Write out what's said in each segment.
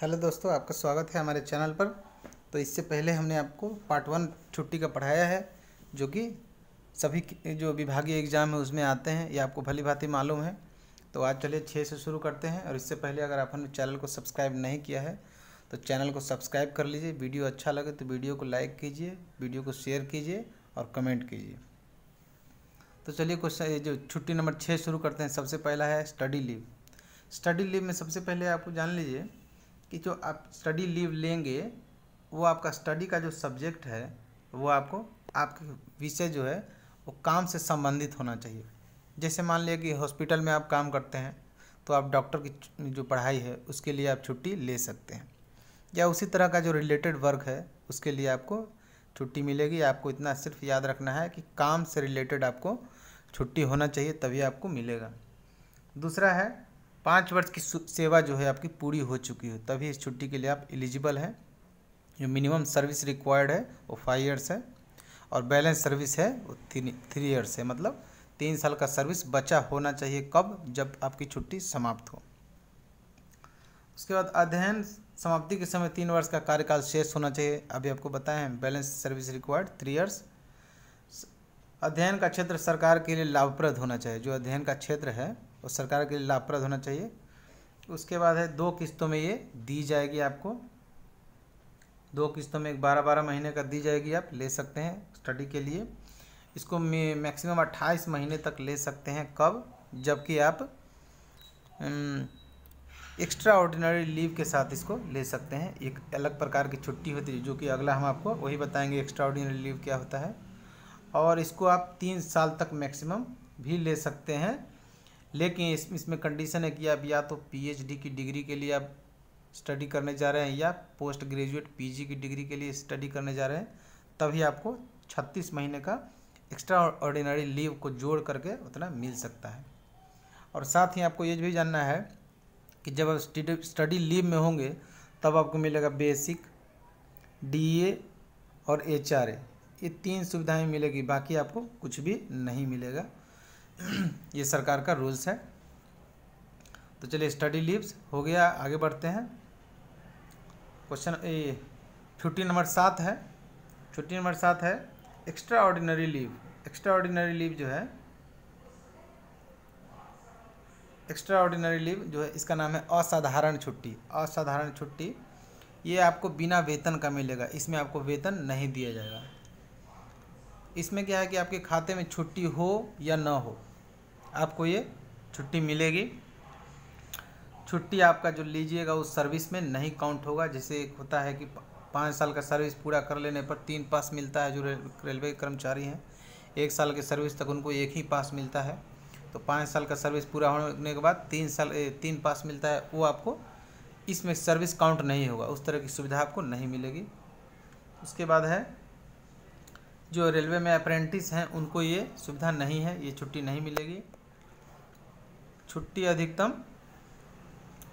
hello दोस्तों आपका स्वागत है हमारे चैनल पर तो इससे पहले हमने आपको पार्ट वन छुट्टी का पढ़ाया है जो कि सभी जो विभागीय एग्ज़ाम है उसमें आते हैं ये आपको भली भांति मालूम है तो आज चलिए छः से शुरू करते हैं और इससे पहले अगर आपने चैनल को सब्सक्राइब नहीं किया है तो चैनल को सब्सक्राइब कर लीजिए वीडियो अच्छा लगे तो वीडियो को लाइक कीजिए वीडियो को शेयर कीजिए और कमेंट कीजिए तो चलिए क्वेश्चन जो छुट्टी नंबर छः शुरू करते हैं सबसे पहला है स्टडी लीव स्टडी लीव में सबसे पहले आपको जान लीजिए कि जो आप स्टडी लीव लेंगे वो आपका स्टडी का जो सब्जेक्ट है वो आपको आपके विषय जो है वो काम से संबंधित होना चाहिए जैसे मान लिया कि हॉस्पिटल में आप काम करते हैं तो आप डॉक्टर की जो पढ़ाई है उसके लिए आप छुट्टी ले सकते हैं या उसी तरह का जो रिलेटेड वर्क है उसके लिए आपको छुट्टी मिलेगी आपको इतना सिर्फ याद रखना है कि काम से रिलेटेड आपको छुट्टी होना चाहिए तभी आपको मिलेगा दूसरा है पाँच वर्ष की सेवा जो है आपकी पूरी हो चुकी हो तभी इस छुट्टी के लिए आप एलिजिबल हैं जो मिनिमम सर्विस रिक्वायर्ड है वो फाइव ईयर्स है और बैलेंस सर्विस है वो थ्री थ्री ईयर्स है मतलब तीन साल का सर्विस बचा होना चाहिए कब जब आपकी छुट्टी समाप्त हो उसके बाद अध्ययन समाप्ति के समय तीन वर्ष का कार्यकाल शेष होना चाहिए अभी आपको बताएं balance service required three years अध्ययन का क्षेत्र सरकार के लिए लाभप्रद होना चाहिए जो अध्ययन का क्षेत्र है वो सरकार के लिए लाभप्रद होना चाहिए उसके बाद है दो किस्तों में ये दी जाएगी आपको दो किस्तों में एक बारह बारह महीने का दी जाएगी आप ले सकते हैं स्टडी के लिए इसको मैक्सिमम अट्ठाईस महीने तक ले सकते हैं कब जबकि आप एक्स्ट्रा ऑर्डिनरी लीव के साथ इसको ले सकते हैं एक अलग प्रकार की छुट्टी होती है जो कि अगला हम आपको वही बताएंगे एक्स्ट्रा ऑर्डिनरी लीव क्या होता है और इसको आप तीन साल तक मैक्सिमम भी ले सकते हैं लेकिन इस इसमें कंडीशन है कि आप या तो पीएचडी की डिग्री के लिए आप स्टडी करने जा रहे हैं या पोस्ट ग्रेजुएट पीजी की डिग्री के लिए स्टडी करने जा रहे हैं तभी आपको छत्तीस महीने का एक्स्ट्रा ऑर्डिनरी लीव को जोड़ करके उतना मिल सकता है और साथ ही आपको ये भी जानना है कि जब आप स्टडी लीव में होंगे तब आपको मिलेगा बेसिक डीए और एचआरए ये तीन सुविधाएं मिलेगी बाकी आपको कुछ भी नहीं मिलेगा ये सरकार का रूल्स है तो चलिए स्टडी लीव्स हो गया आगे बढ़ते हैं क्वेश्चन ए छुट्टी नंबर सात है छुट्टी नंबर सात है extraordinary leave extraordinary leave जो है एक्स्ट्रा ऑर्डिनरी लीव जो है इसका नाम है असाधारण छुट्टी असाधारण छुट्टी ये आपको बिना वेतन का मिलेगा इसमें आपको वेतन नहीं दिया जाएगा इसमें क्या है कि आपके खाते में छुट्टी हो या ना हो आपको ये छुट्टी मिलेगी छुट्टी आपका जो लीजिएगा उस सर्विस में नहीं काउंट होगा जैसे एक होता है कि पाँच साल का सर्विस पूरा कर लेने पर तीन पास मिलता है जो रेलवे कर्मचारी हैं एक साल के सर्विस तक उनको एक ही पास मिलता है तो पाँच साल का सर्विस पूरा होने के बाद तीन साल तीन पास मिलता है वो आपको इसमें सर्विस काउंट नहीं होगा उस तरह की सुविधा आपको नहीं मिलेगी उसके बाद है जो रेलवे में अप्रेंटिस हैं उनको ये सुविधा नहीं है ये छुट्टी नहीं मिलेगी छुट्टी अधिकतम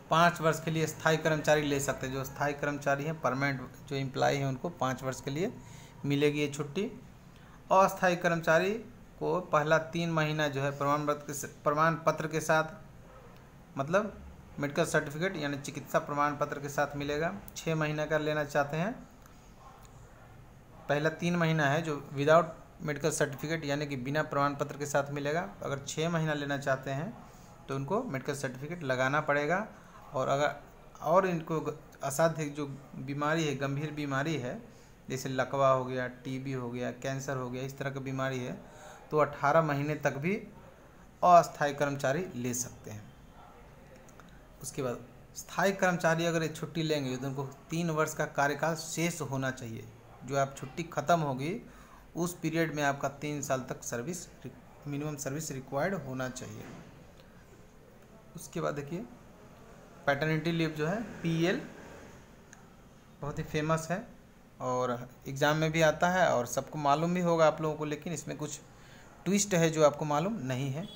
पाँच वर्ष के लिए स्थायी कर्मचारी ले सकते हैं जो स्थायी कर्मचारी हैं परमानेंट जो इम्प्लाई हैं उनको पाँच वर्ष के लिए मिलेगी ये छुट्टी अस्थायी कर्मचारी को पहला तीन महीना जो है प्रमाण पत्र के प्रमाण पत्र के साथ मतलब मेडिकल सर्टिफिकेट यानी चिकित्सा प्रमाण पत्र के साथ मिलेगा छः महीना का लेना चाहते हैं पहला तीन महीना है जो विदाउट मेडिकल सर्टिफिकेट यानी कि बिना प्रमाण पत्र के साथ मिलेगा अगर छः महीना लेना चाहते हैं तो उनको मेडिकल सर्टिफिकेट लगाना पड़ेगा और अगर और इनको असाध्य जो बीमारी है गंभीर बीमारी है जैसे लकवा हो गया टीबी हो गया कैंसर हो गया इस तरह की बीमारी है तो 18 महीने तक भी अस्थायी कर्मचारी ले सकते हैं उसके बाद स्थायी कर्मचारी अगर ये छुट्टी लेंगे तो उनको तीन वर्ष का कार्यकाल शेष होना चाहिए जो आप छुट्टी ख़त्म होगी उस पीरियड में आपका तीन साल तक सर्विस मिनिमम सर्विस रिक्वायर्ड होना चाहिए उसके बाद देखिए पैटर्निटी लीव जो है पीएल बहुत ही फेमस है और एग्ज़ाम में भी आता है और सबको मालूम भी होगा आप लोगों को लेकिन इसमें कुछ ट्विस्ट है जो आपको मालूम नहीं है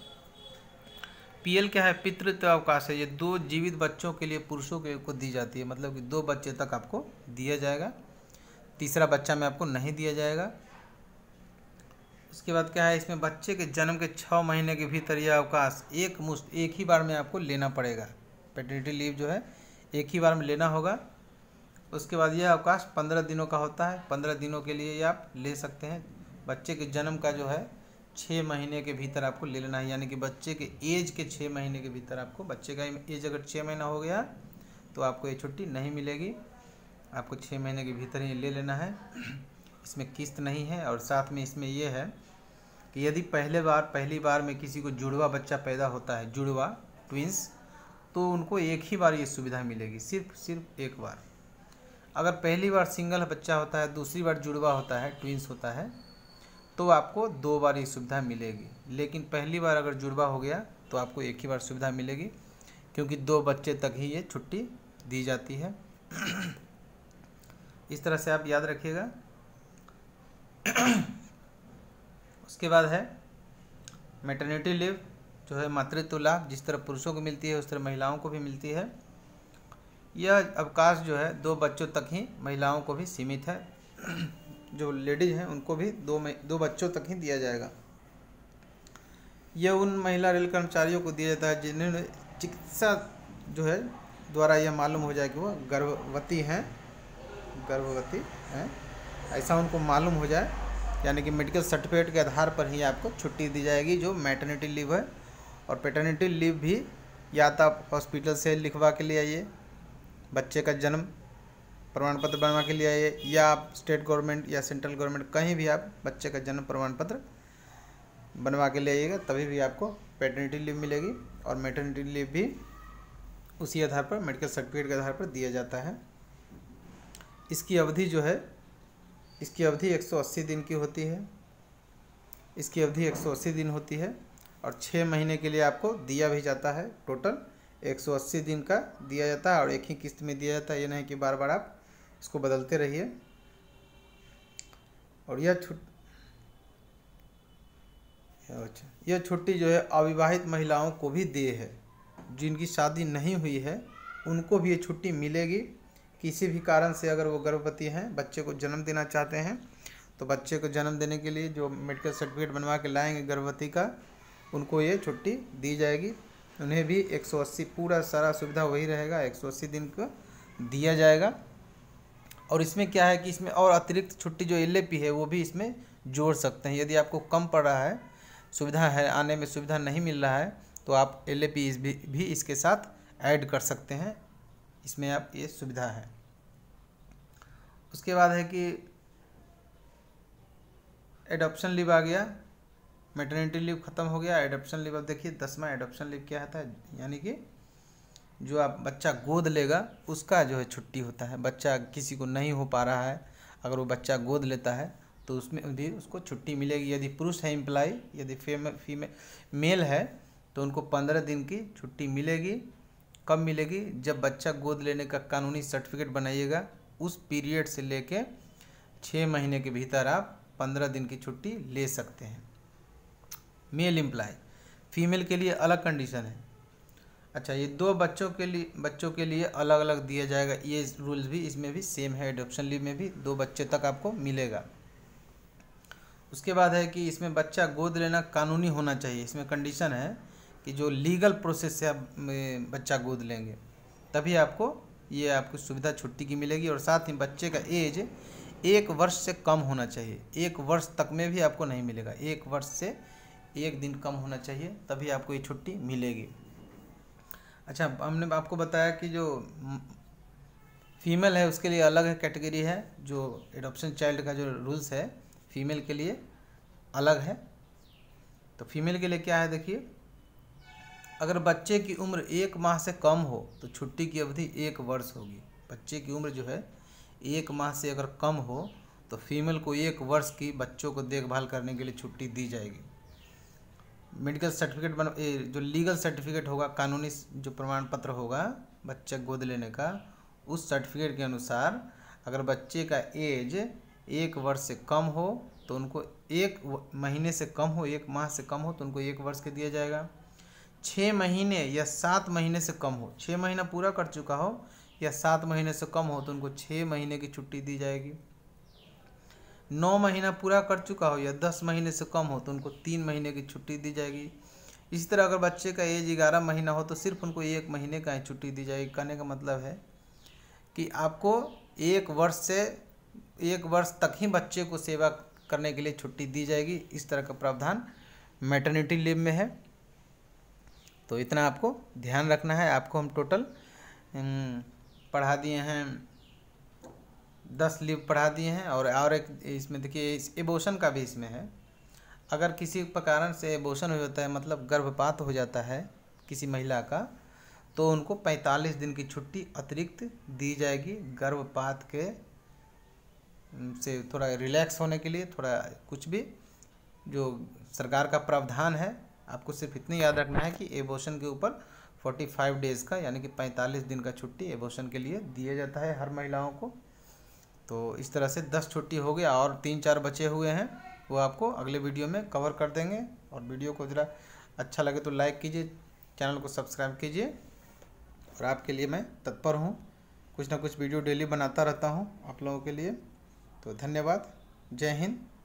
पीएल क्या है पितृत्व अवकाश है ये दो जीवित बच्चों के लिए पुरुषों के को दी जाती है मतलब कि दो बच्चे तक आपको दिया जाएगा तीसरा बच्चा में आपको नहीं दिया जाएगा उसके बाद क्या है इसमें बच्चे के जन्म के छः महीने के भीतर यह अवकाश एक मुश्त एक ही बार में आपको लेना पड़ेगा पेटर्निटी लीव जो है एक ही बार में लेना होगा उसके बाद यह अवकाश पंद्रह दिनों का होता है पंद्रह दिनों के लिए आप ले सकते हैं बच्चे के जन्म का जो है छः महीने के भीतर आपको ले लेना है यानी कि बच्चे के एज के छः महीने के भीतर आपको बच्चे का एज अगर छः महीना हो गया तो आपको ये छुट्टी नहीं मिलेगी आपको छः महीने के भीतर ही ले लेना है इसमें किस्त नहीं है और साथ में इसमें यह है कि यदि पहले बार पहली बार में किसी को जुड़वा बच्चा पैदा होता है जुड़वा ट्विंस तो उनको एक ही बार ये सुविधा मिलेगी सिर्फ सिर्फ एक बार अगर पहली बार सिंगल बच्चा होता है दूसरी बार जुड़वा होता है ट्विंस होता है तो आपको दो बार ये सुविधा मिलेगी लेकिन पहली बार अगर जुड़वा हो गया तो आपको एक ही बार सुविधा मिलेगी क्योंकि दो बच्चे तक ही ये छुट्टी दी जाती है इस तरह से आप याद रखिएगा उसके बाद है मेटर्निटी लिव जो है मातृत्व लाभ जिस तरह पुरुषों को मिलती है उस तरह महिलाओं को भी मिलती है यह अवकाश जो है दो बच्चों तक ही महिलाओं को भी सीमित है जो लेडीज हैं उनको भी दो दो बच्चों तक ही दिया जाएगा यह उन महिला रेल कर्मचारियों को दिया जाता है जिन्होंने चिकित्सा जो है द्वारा यह मालूम हो जाए कि वह गर्भवती हैं गर्भवती हैं ऐसा उनको मालूम हो जाए यानी कि मेडिकल सर्टिफिकेट के आधार पर ही आपको छुट्टी दी जाएगी जो मैटर्निटी लीव है और पेटर्निटी लीव भी या तो आप हॉस्पिटल से लिखवा के ले आइए बच्चे का जन्म प्रमाण पत्र बनवा के लिए आइए या आप स्टेट गवर्नमेंट या सेंट्रल गवर्नमेंट कहीं भी आप बच्चे का जन्म प्रमाण पत्र बनवा के ले आइएगा तभी भी आपको पेटर्निटी लीव मिलेगी और मेटर्निटी लीव भी उसी आधार पर मेडिकल सर्टिफिकेट के आधार पर दिया जाता है इसकी अवधि जो है इसकी अवधि 180 दिन की होती है इसकी अवधि 180 दिन होती है और छः महीने के लिए आपको दिया भी जाता है टोटल 180 दिन का दिया जाता है और एक ही किस्त में दिया जाता है ये नहीं कि बार बार आप इसको बदलते रहिए और यह छुट अच्छा यह छुट्टी जो है अविवाहित महिलाओं को भी दे है जिनकी शादी नहीं हुई है उनको भी ये छुट्टी मिलेगी किसी भी कारण से अगर वो गर्भवती हैं बच्चे को जन्म देना चाहते हैं तो बच्चे को जन्म देने के लिए जो मेडिकल सर्टिफिकेट बनवा के लाएंगे गर्भवती का उनको ये छुट्टी दी जाएगी उन्हें भी 180 पूरा सारा सुविधा वही रहेगा 180 दिन का दिया जाएगा और इसमें क्या है कि इसमें और अतिरिक्त छुट्टी जो एल है वो भी इसमें जोड़ सकते हैं यदि आपको कम पड़ रहा है सुविधा है आने में सुविधा नहीं मिल रहा है तो आप एल इस भी, भी इसके साथ ऐड कर सकते हैं इसमें आप ये सुविधा है उसके बाद है कि एडोप्शन लीव आ गया मेटर्निटी लीव ख़त्म हो गया एडोप्शन लीव अब देखिए दसवा एडोप्शन लीव क्या होता है यानी कि जो आप बच्चा गोद लेगा उसका जो है छुट्टी होता है बच्चा किसी को नहीं हो पा रहा है अगर वो बच्चा गोद लेता है तो उसमें भी उसको छुट्टी मिलेगी यदि पुरुष है एम्प्लाई यदि फीमेल फीमेल मेल है तो उनको पंद्रह दिन की छुट्टी मिलेगी कब मिलेगी जब बच्चा गोद लेने का कानूनी सर्टिफिकेट बनाइएगा उस पीरियड से लेके छः महीने के भीतर आप पंद्रह दिन की छुट्टी ले सकते हैं मेल एम्प्लाय फीमेल के लिए अलग कंडीशन है अच्छा ये दो बच्चों के लिए बच्चों के लिए अलग अलग दिया जाएगा ये रूल्स भी इसमें भी सेम है एडोप्शन लीव में भी दो बच्चे तक आपको मिलेगा उसके बाद है कि इसमें बच्चा गोद लेना कानूनी होना चाहिए इसमें कंडीशन है कि जो लीगल प्रोसेस से आप बच्चा गोद लेंगे तभी आपको ये आपको सुविधा छुट्टी की मिलेगी और साथ ही बच्चे का एज एक वर्ष से कम होना चाहिए एक वर्ष तक में भी आपको नहीं मिलेगा एक वर्ष से एक दिन कम होना चाहिए तभी आपको ये छुट्टी मिलेगी अच्छा हमने आपको बताया कि जो फीमेल है उसके लिए अलग है कैटेगरी है जो एडॉप्शन चाइल्ड का जो रूल्स है फीमेल के लिए अलग है तो फीमेल के लिए क्या है देखिए अगर बच्चे की उम्र एक माह से कम हो तो छुट्टी की अवधि एक वर्ष होगी बच्चे की उम्र जो है एक माह से अगर कम हो तो फीमेल को एक वर्ष की बच्चों को देखभाल करने के लिए छुट्टी दी जाएगी मेडिकल सर्टिफिकेट बन जो लीगल सर्टिफिकेट होगा कानूनी जो प्रमाण पत्र होगा बच्चे गोद लेने का उस सर्टिफिकेट के अनुसार अगर बच्चे का एज एक वर्ष से कम हो तो उनको एक महीने से कम हो एक माह से कम हो तो उनको एक वर्ष के दिया जाएगा छः महीने या सात महीने से कम हो छः महीना पूरा कर चुका हो या सात महीने से कम हो तो उनको छः महीने की छुट्टी दी जाएगी नौ महीना पूरा कर चुका हो या दस महीने से कम हो तो उनको तीन महीने की छुट्टी दी जाएगी इसी तरह अगर बच्चे का एज ग्यारह महीना हो तो सिर्फ उनको एक महीने का ही छुट्टी दी जाएगी कहने का मतलब है कि आपको एक वर्ष से एक वर्ष तक ही बच्चे को सेवा करने के लिए छुट्टी दी जाएगी इस तरह का प्रावधान मेटर्निटी लीव में है तो इतना आपको ध्यान रखना है आपको हम टोटल पढ़ा दिए हैं दस लीव पढ़ा दिए हैं और और एक इसमें देखिए इस एबोशन का भी इसमें है अगर किसी प्रकारण से एबोशन हो जाता है मतलब गर्भपात हो जाता है किसी महिला का तो उनको 45 दिन की छुट्टी अतिरिक्त दी जाएगी गर्भपात के से थोड़ा रिलैक्स होने के लिए थोड़ा कुछ भी जो सरकार का प्रावधान है आपको सिर्फ इतनी याद रखना है कि एबोशन के ऊपर 45 डेज़ का यानी कि 45 दिन का छुट्टी एबोशन के लिए दिया जाता है हर महिलाओं को तो इस तरह से 10 छुट्टी हो गया और तीन चार बचे हुए हैं वो आपको अगले वीडियो में कवर कर देंगे और वीडियो को ज़रा अच्छा लगे तो लाइक कीजिए चैनल को सब्सक्राइब कीजिए और आपके लिए मैं तत्पर हूँ कुछ ना कुछ वीडियो डेली बनाता रहता हूँ आप लोगों के लिए तो धन्यवाद जय हिंद